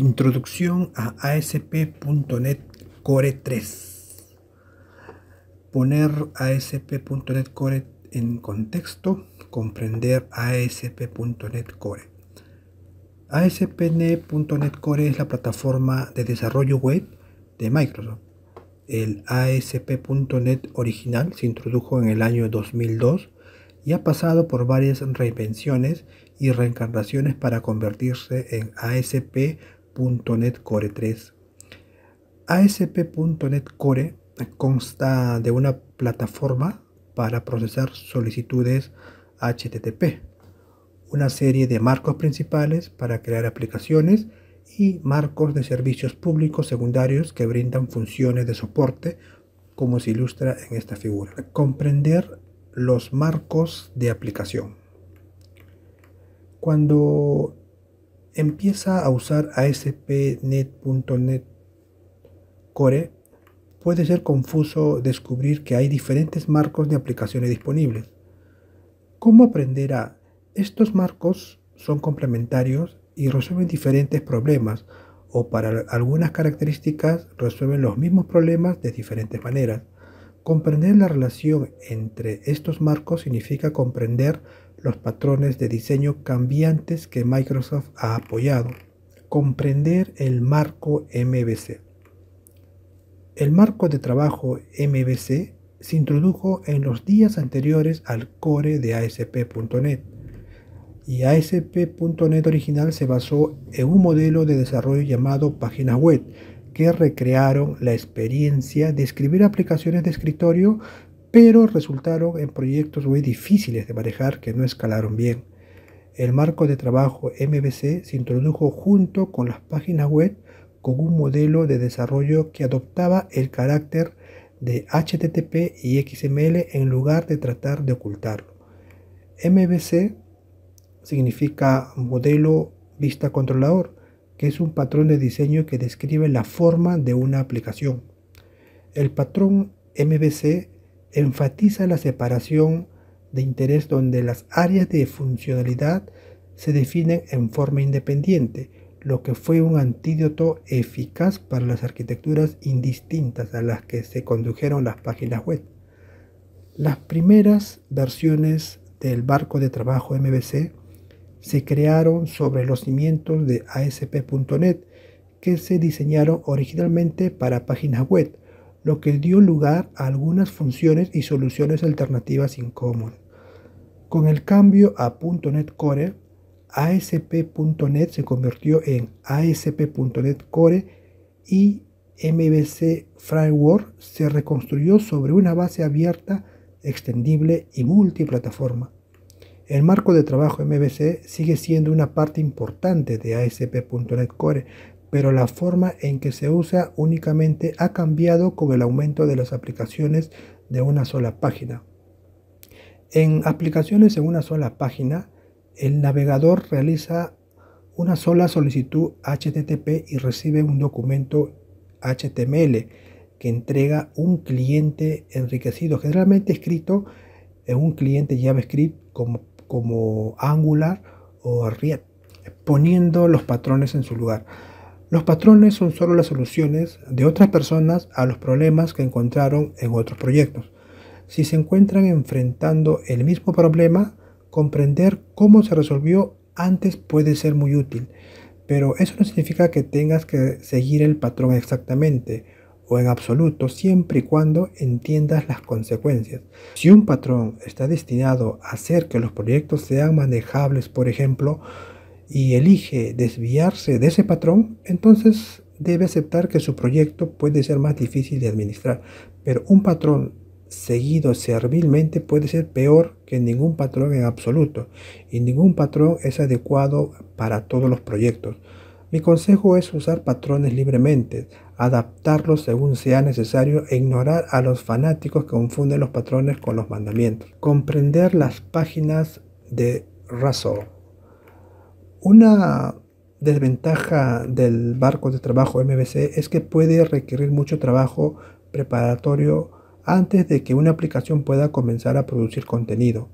Introducción a ASP.NET Core 3. Poner ASP.NET Core en contexto, comprender ASP.NET Core. ASP.NET Core es la plataforma de desarrollo web de Microsoft. El ASP.NET original se introdujo en el año 2002 y ha pasado por varias reinvenciones y reencarnaciones para convertirse en ASP.NET .NET Core 3. ASP.NET Core consta de una plataforma para procesar solicitudes HTTP, una serie de marcos principales para crear aplicaciones y marcos de servicios públicos secundarios que brindan funciones de soporte, como se ilustra en esta figura. Comprender los marcos de aplicación. Cuando empieza a usar ASP.NET.NET Core, puede ser confuso descubrir que hay diferentes marcos de aplicaciones disponibles. ¿Cómo aprender a estos marcos son complementarios y resuelven diferentes problemas o para algunas características resuelven los mismos problemas de diferentes maneras? Comprender la relación entre estos marcos significa comprender los patrones de diseño cambiantes que Microsoft ha apoyado. Comprender el marco MVC. El marco de trabajo MVC se introdujo en los días anteriores al core de ASP.NET y ASP.NET original se basó en un modelo de desarrollo llamado Página web que recrearon la experiencia de escribir aplicaciones de escritorio resultaron en proyectos muy difíciles de manejar que no escalaron bien. El marco de trabajo MVC se introdujo junto con las páginas web con un modelo de desarrollo que adoptaba el carácter de HTTP y XML en lugar de tratar de ocultarlo. MVC significa modelo vista controlador, que es un patrón de diseño que describe la forma de una aplicación. El patrón MVC enfatiza la separación de interés donde las áreas de funcionalidad se definen en forma independiente, lo que fue un antídoto eficaz para las arquitecturas indistintas a las que se condujeron las páginas web. Las primeras versiones del barco de trabajo MVC se crearon sobre los cimientos de ASP.NET que se diseñaron originalmente para páginas web, lo que dio lugar a algunas funciones y soluciones alternativas en Common. Con el cambio a .NET Core, ASP.NET se convirtió en ASP.NET Core y MVC Framework se reconstruyó sobre una base abierta, extendible y multiplataforma. El marco de trabajo MVC sigue siendo una parte importante de ASP.NET Core, pero la forma en que se usa únicamente ha cambiado con el aumento de las aplicaciones de una sola página. En aplicaciones en una sola página, el navegador realiza una sola solicitud HTTP y recibe un documento HTML que entrega un cliente enriquecido, generalmente escrito en un cliente JavaScript como, Angular o React, poniendo los patrones en su lugar. Los patrones son solo las soluciones de otras personas a los problemas que encontraron en otros proyectos. Si se encuentran enfrentando el mismo problema, comprender cómo se resolvió antes puede ser muy útil, pero eso no significa que tengas que seguir el patrón exactamente o en absoluto siempre y cuando entiendas las consecuencias. Si un patrón está destinado a hacer que los proyectos sean manejables, por ejemplo, y elige desviarse de ese patrón, entonces debe aceptar que su proyecto puede ser más difícil de administrar, pero un patrón seguido servilmente puede ser peor que ningún patrón en absoluto y ningún patrón es adecuado para todos los proyectos. Mi consejo es usar patrones libremente, adaptarlos según sea necesario e ignorar a los fanáticos que confunden los patrones con los mandamientos. Comprender las páginas de Russell. Una desventaja del barco de trabajo MVC es que puede requerir mucho trabajo preparatorio antes de que una aplicación pueda comenzar a producir contenido.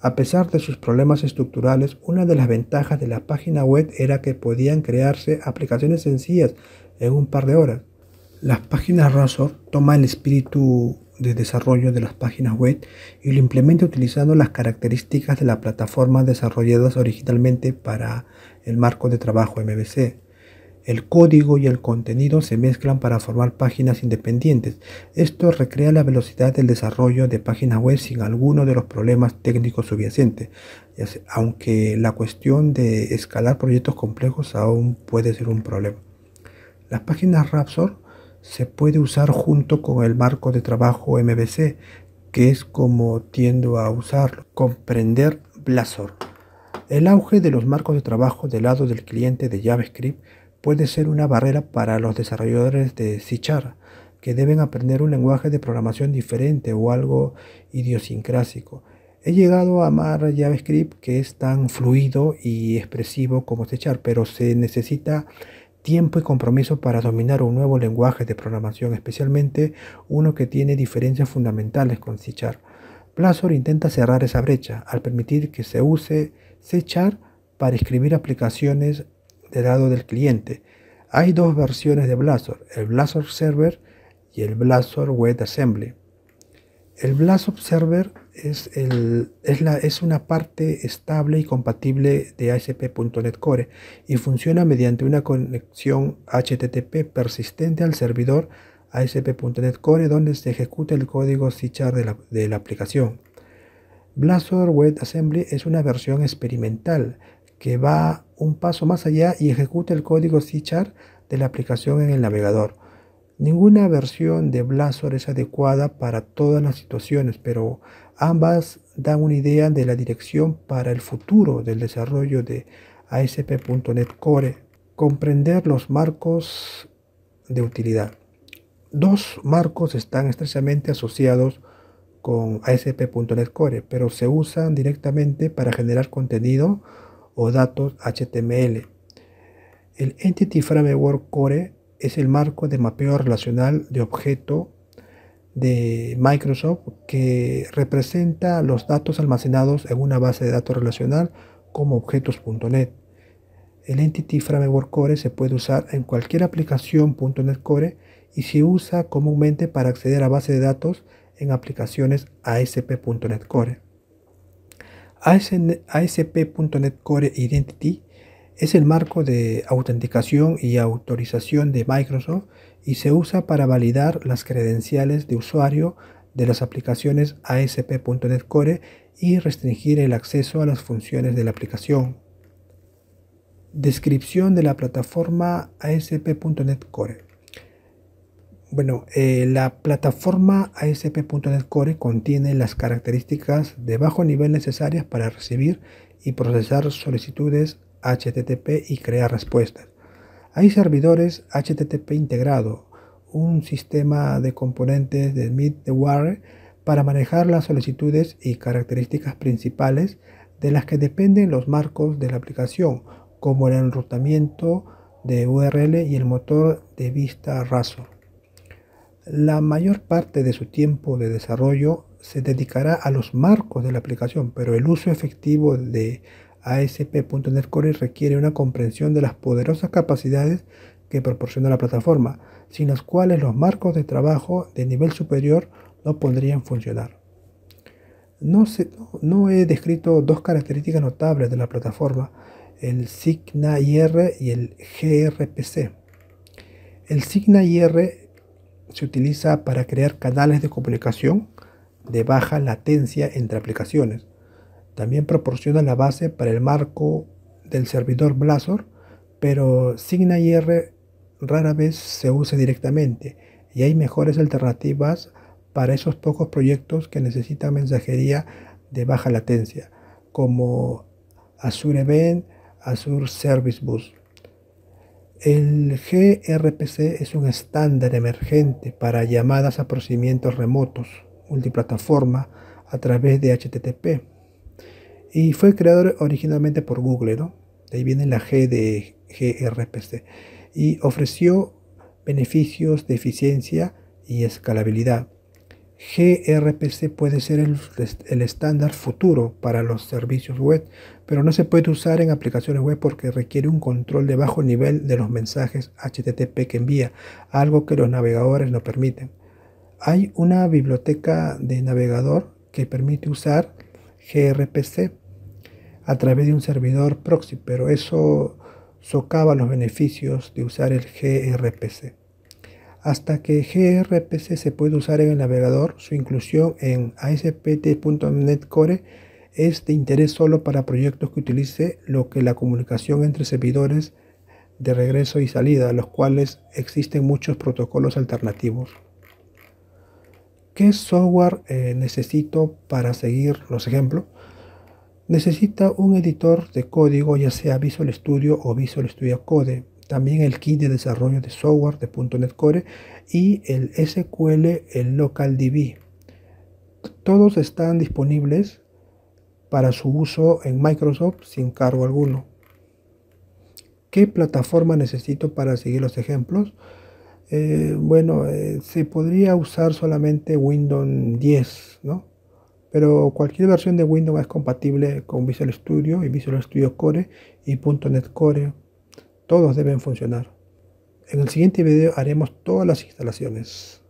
A pesar de sus problemas estructurales, una de las ventajas de la página web era que podían crearse aplicaciones sencillas en un par de horas. Las páginas Razor toman el espíritu de desarrollo de las páginas web y lo implementa utilizando las características de la plataforma desarrolladas originalmente para el marco de trabajo MVC. El código y el contenido se mezclan para formar páginas independientes. Esto recrea la velocidad del desarrollo de páginas web sin alguno de los problemas técnicos subyacentes, aunque la cuestión de escalar proyectos complejos aún puede ser un problema. Las páginas Rapsor se puede usar junto con el marco de trabajo MVC, que es como tiendo a usarlo. Comprender Blazor. El auge de los marcos de trabajo del lado del cliente de JavaScript puede ser una barrera para los desarrolladores de C que deben aprender un lenguaje de programación diferente o algo idiosincrásico. He llegado a amar JavaScript que es tan fluido y expresivo como C pero se necesita tiempo y compromiso para dominar un nuevo lenguaje de programación, especialmente uno que tiene diferencias fundamentales con C Blazor intenta cerrar esa brecha al permitir que se use C para escribir aplicaciones de lado del cliente. Hay dos versiones de Blazor, el Blazor Server y el Blazor WebAssembly. El Blast Server es, una parte estable y compatible de ASP.NET Core y funciona mediante una conexión HTTP persistente al servidor ASP.NET Core donde se ejecuta el código C# de la, de la aplicación. Blazor WebAssembly es una versión experimental que va un paso más allá y ejecuta el código C# de la aplicación en el navegador. Ninguna versión de Blazor es adecuada para todas las situaciones, pero ambas dan una idea de la dirección para el futuro del desarrollo de ASP.NET Core. Comprender los marcos de utilidad. Dos marcos están estrechamente asociados con ASP.NET Core, pero se usan directamente para generar contenido o datos HTML. El Entity Framework Core es el marco de mapeo relacional de objeto de Microsoft que representa los datos almacenados en una base de datos relacional como objetos.NET. El Entity Framework Core se puede usar en cualquier aplicación .NET Core y se usa comúnmente para acceder a bases de datos en aplicaciones ASP.NET Core. ASP.NET Core Identity es el marco de autenticación y autorización de Microsoft y se usa para validar las credenciales de usuario de las aplicaciones ASP.NET Core y restringir el acceso a las funciones de la aplicación. Descripción de la plataforma ASP.NET Core. Bueno, eh, la plataforma ASP.NET Core contiene las características de bajo nivel necesarias para recibir y procesar solicitudes HTTP y crear respuestas. Hay servidores HTTP integrado, un sistema de componentes de Meet the para manejar las solicitudes y características principales de las que dependen los marcos de la aplicación, como el enrutamiento de URL y el motor de vista raso. La mayor parte de su tiempo de desarrollo se dedicará a los marcos de la aplicación, pero el uso efectivo de ASP.NET Core requiere una comprensión de las poderosas capacidades que proporciona la plataforma, sin las cuales los marcos de trabajo de nivel superior no podrían funcionar. No, no he descrito dos características notables de la plataforma, el Signa IR y el GRPC. El Signa IR se utiliza para crear canales de comunicación de baja latencia entre aplicaciones también proporciona la base para el marco del servidor Blazor, pero IR rara vez se usa directamente y hay mejores alternativas para esos pocos proyectos que necesitan mensajería de baja latencia, como Azure Event, Azure Service Bus. El gRPC es un estándar emergente para llamadas a procedimientos remotos, multiplataforma, a través de HTTP y fue creado originalmente por Google, ¿no? De ahí viene la G de GRPC. Y ofreció beneficios de eficiencia y escalabilidad. GRPC puede ser el, el, estándar futuro para los servicios web, pero no se puede usar en aplicaciones web porque requiere un control de bajo nivel de los mensajes HTTP que envía, algo que los navegadores no permiten. Hay una biblioteca de navegador que permite usar GRPC a través de un servidor proxy, pero eso socava los beneficios de usar el gRPC. Hasta que gRPC se puede usar en el navegador, su inclusión en ASP.NET Core es de interés solo para proyectos que utilice lo que la comunicación entre servidores de regreso y salida, los cuales existen muchos protocolos alternativos. ¿Qué software eh, necesito para seguir los ejemplos? Necesita un editor de código, ya sea Visual Studio o Visual Studio Code, también el kit de desarrollo de software de .NET Core y el SQL, el LocalDB. Todos están disponibles para su uso en Microsoft sin cargo alguno. ¿Qué plataforma necesito para seguir los ejemplos? Eh, bueno, eh, se podría usar solamente Windows 10, ¿no? pero cualquier versión de Windows es compatible con Visual Studio y Visual Studio Core y .NET Core. Todos deben funcionar. En el siguiente video haremos todas las instalaciones.